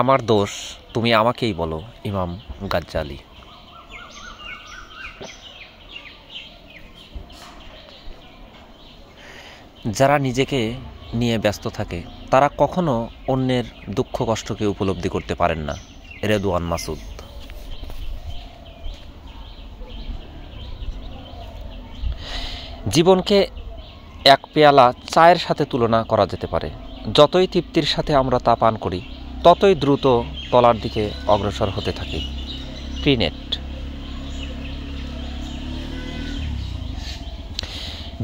আমার দোষ তুমি আমাকেই বলো ইমাম গাজ্জালি যারা নিজেকে নিয়ে ব্যস্ত থাকে তারা কখনো অন্যের দুঃখ কষ্টকে উপলব্ধি করতে পারেন না রেদুয়ান মাসুদ জীবনকে এক পেয়ালা চায়ের সাথে তুলনা করা যেতে পারে যতই তৃপ্তির সাথে আমরা তা পান করি ততই দ্রুত তলার দিকে অগ্রসর হতে থাকে ক্রিনেট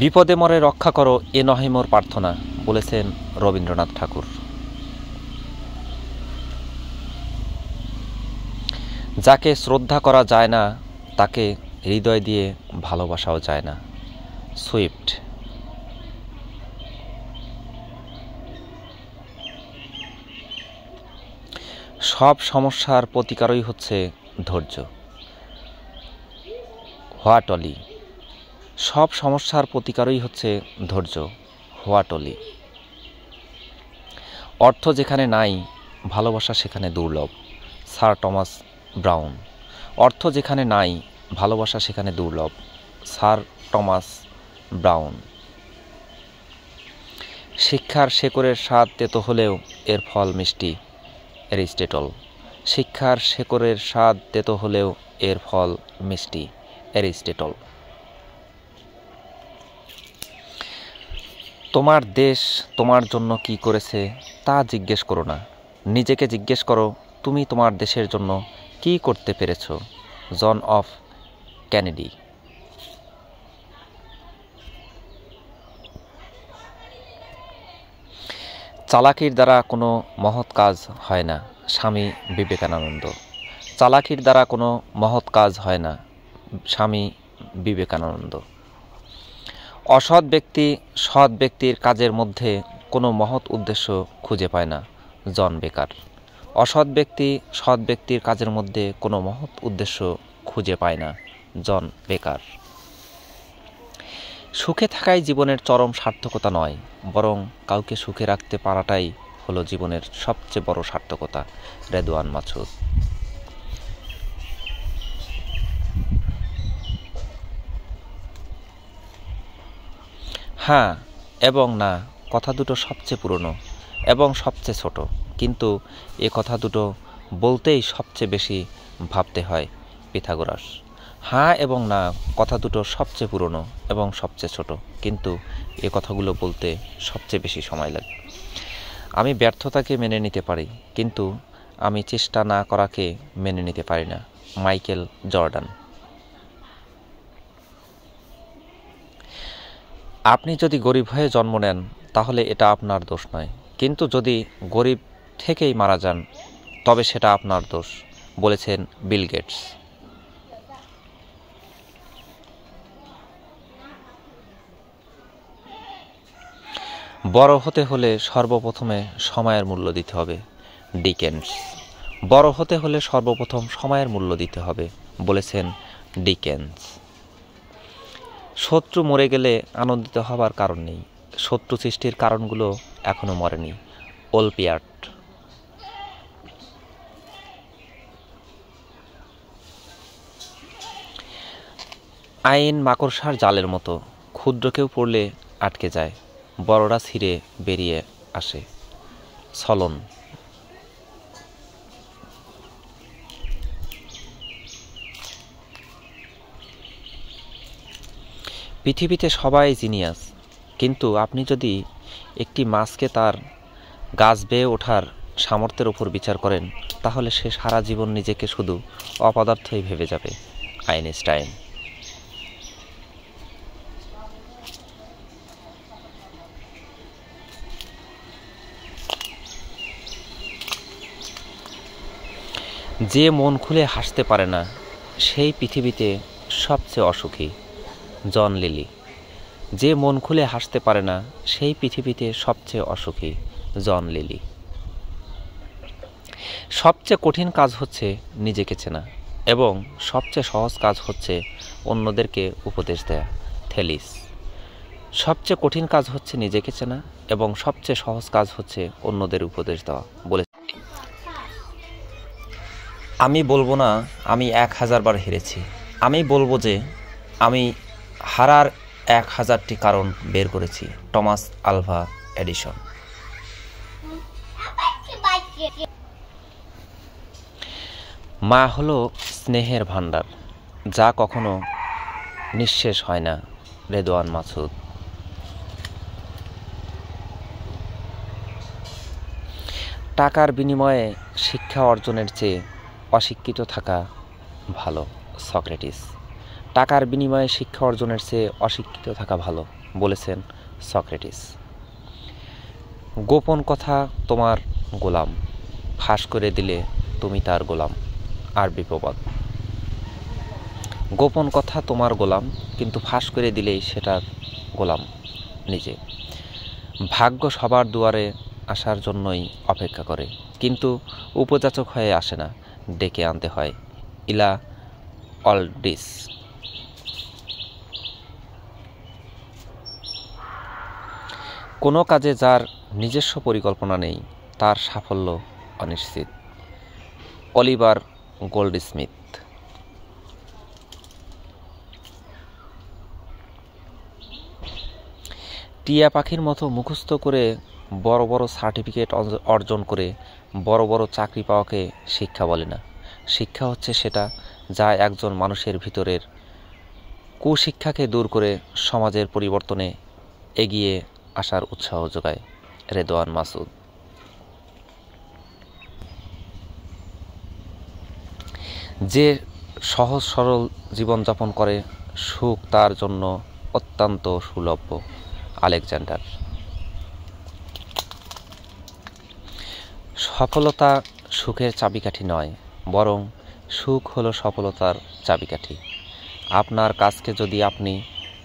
বিপদে মরে রক্ষা করো এ নহে মোর প্রার্থনা বলেছেন রবীন্দ্রনাথ ঠাকুর যাকে শ্রদ্ধা করা যায় না তাকে হৃদয় দিয়ে ভালোবাসাও যায় না সুইফট সব সমস্যার প্রতিকারই হচ্ছে ধৈর্য অলি সব সমস্যার প্রতিকারই হচ্ছে ধৈর্য অলি অর্থ যেখানে নাই ভালোবাসা সেখানে দুর্লভ স্যার টমাস ব্রাউন অর্থ যেখানে নাই ভালোবাসা সেখানে দুর্লভ স্যার টমাস ব্রাউন শিক্ষার শেকরের স্বাদ তেতো হলেও এর ফল মিষ্টি অ্যারিস্টেটল শিক্ষার শেকরের স্বাদ তেত হলেও এর ফল মিষ্টি অ্যারিস্টেটল তোমার দেশ তোমার জন্য কি করেছে তা জিজ্ঞেস করো না নিজেকে জিজ্ঞেস করো তুমি তোমার দেশের জন্য কি করতে পেরেছ জন অফ ক্যানেডি চালাকির দ্বারা কোনো মহৎ কাজ হয় না স্বামী বিবেকানন্দ চালাকির দ্বারা কোনো মহৎ কাজ হয় না স্বামী বিবেকানন্দ অসৎ ব্যক্তি সৎ ব্যক্তির কাজের মধ্যে কোনো মহৎ উদ্দেশ্য খুঁজে পায় না জন বেকার অসৎ ব্যক্তি সৎ ব্যক্তির কাজের মধ্যে কোনো মহৎ উদ্দেশ্য খুঁজে পায় না জন বেকার সুখে থাকাই জীবনের চরম সার্থকতা নয় বরং কাউকে সুখে রাখতে পারাটাই হলো জীবনের সবচেয়ে বড় সার্থকতা রেদওয়ান মাছুদ হ্যাঁ এবং না কথা দুটো সবচেয়ে পুরনো এবং সবচেয়ে ছোট কিন্তু এ কথা দুটো বলতেই সবচেয়ে বেশি ভাবতে হয় পিথাগোরাস হ্যাঁ এবং না কথা দুটো সবচেয়ে পুরনো এবং সবচেয়ে ছোট কিন্তু এ কথাগুলো বলতে সবচেয়ে বেশি সময় লাগে আমি ব্যর্থতাকে মেনে নিতে পারি কিন্তু আমি চেষ্টা না করাকে মেনে নিতে পারি না মাইকেল জর্ডান আপনি যদি গরিব হয়ে জন্ম নেন তাহলে এটা আপনার দোষ নয় কিন্তু যদি গরিব থেকেই মারা যান তবে সেটা আপনার দোষ বলেছেন বিল গেটস বড় হতে হলে সর্বপ্রথমে সময়ের মূল্য দিতে হবে ডিকেন্স বড় হতে হলে সর্বপ্রথম সময়ের মূল্য দিতে হবে বলেছেন ডিকেন্স শত্রু মরে গেলে আনন্দিত হবার কারণ নেই শত্রু সৃষ্টির কারণগুলো এখনও মরেনি ওলপিয়ার্ট আইন মাকড়সার জালের মতো ক্ষুদ্রকেও পড়লে আটকে যায় বড়রা ছিঁড়ে বেরিয়ে আসে ছলন পৃথিবীতে সবাই জিনিয়াস কিন্তু আপনি যদি একটি মাছকে তার গাছ বেয়ে ওঠার সামর্থ্যের উপর বিচার করেন তাহলে সে সারা জীবন নিজেকে শুধু অপদার্থই ভেবে যাবে আইনস্টাইন যে মন খুলে হাসতে পারে না সেই পৃথিবীতে সবচেয়ে অসুখী জন লিলি যে মন খুলে হাসতে পারে না সেই পৃথিবীতে সবচেয়ে অসুখী জন লিলি সবচেয়ে কঠিন কাজ হচ্ছে নিজেকে চেনা এবং সবচেয়ে সহজ কাজ হচ্ছে অন্যদেরকে উপদেশ দেয়া থেলিস সবচেয়ে কঠিন কাজ হচ্ছে নিজেকে চেনা এবং সবচেয়ে সহজ কাজ হচ্ছে অন্যদের উপদেশ দেওয়া বলে আমি বলবো না আমি এক হাজার বার হেরেছি আমি বলবো যে আমি হারার এক হাজারটি কারণ বের করেছি টমাস আলভা এডিশন মা হলো স্নেহের ভাণ্ডার যা কখনো নিঃশেষ হয় না রেদোয়ান মাসুদ টাকার বিনিময়ে শিক্ষা অর্জনের চেয়ে অশিক্ষিত থাকা ভালো সক্রেটিস টাকার বিনিময়ে শিক্ষা অর্জনের চেয়ে অশিক্ষিত থাকা ভালো বলেছেন সক্রেটিস গোপন কথা তোমার গোলাম ফাঁস করে দিলে তুমি তার গোলাম আর বিপদ গোপন কথা তোমার গোলাম কিন্তু ফাঁস করে দিলেই সেটার গোলাম নিজে ভাগ্য সবার দুয়ারে আসার জন্যই অপেক্ষা করে কিন্তু উপযাচক হয়ে আসে না ডেকে আনতে হয় ইলা অলডিস কোনো কাজে যার নিজস্ব পরিকল্পনা নেই তার সাফল্য অনিশ্চিত অলিভার গোল্ড স্মিথ টিয়া পাখির মতো মুখস্থ করে বড় বড় সার্টিফিকেট অর্জন করে বড় বড় চাকরি পাওয়াকে শিক্ষা বলে না শিক্ষা হচ্ছে সেটা যা একজন মানুষের ভিতরের কুশিক্ষাকে দূর করে সমাজের পরিবর্তনে এগিয়ে আসার উৎসাহ যোগায় রেদোয়ান মাসুদ যে সহজ সরল জীবনযাপন করে সুখ তার জন্য অত্যন্ত সুলভ্য আলেকজান্ডার সফলতা সুখের চাবিকাঠি নয় বরং সুখ হলো সফলতার চাবিকাঠি আপনার কাজকে যদি আপনি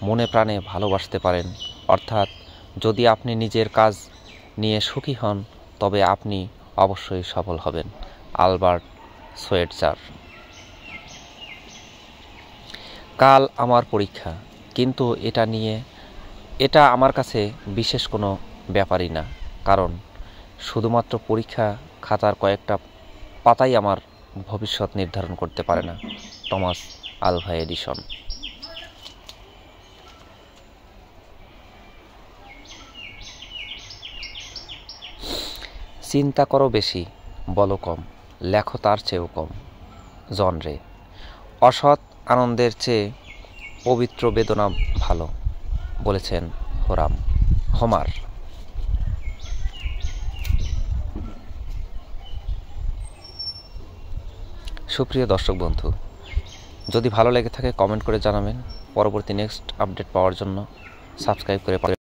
মনে প্রাণে ভালোবাসতে পারেন অর্থাৎ যদি আপনি নিজের কাজ নিয়ে সুখী হন তবে আপনি অবশ্যই সফল হবেন আলবার্ট সোয়েটজার কাল আমার পরীক্ষা কিন্তু এটা নিয়ে এটা আমার কাছে বিশেষ কোনো ব্যাপারই না কারণ শুধুমাত্র পরীক্ষা খাতার কয়েকটা পাতাই আমার ভবিষ্যৎ নির্ধারণ করতে পারে না টমাস আলভা এডিসন চিন্তা করো বেশি বলো কম লেখো তার চেয়েও কম জন রে অসৎ আনন্দের চেয়ে পবিত্র বেদনা ভালো বলেছেন হোরাম হোমার সুপ্রিয় দর্শক বন্ধু যদি ভালো লেগে থাকে কমেন্ট করে জানাবেন পরবর্তী নেক্সট আপডেট পাওয়ার জন্য সাবস্ক্রাইব করে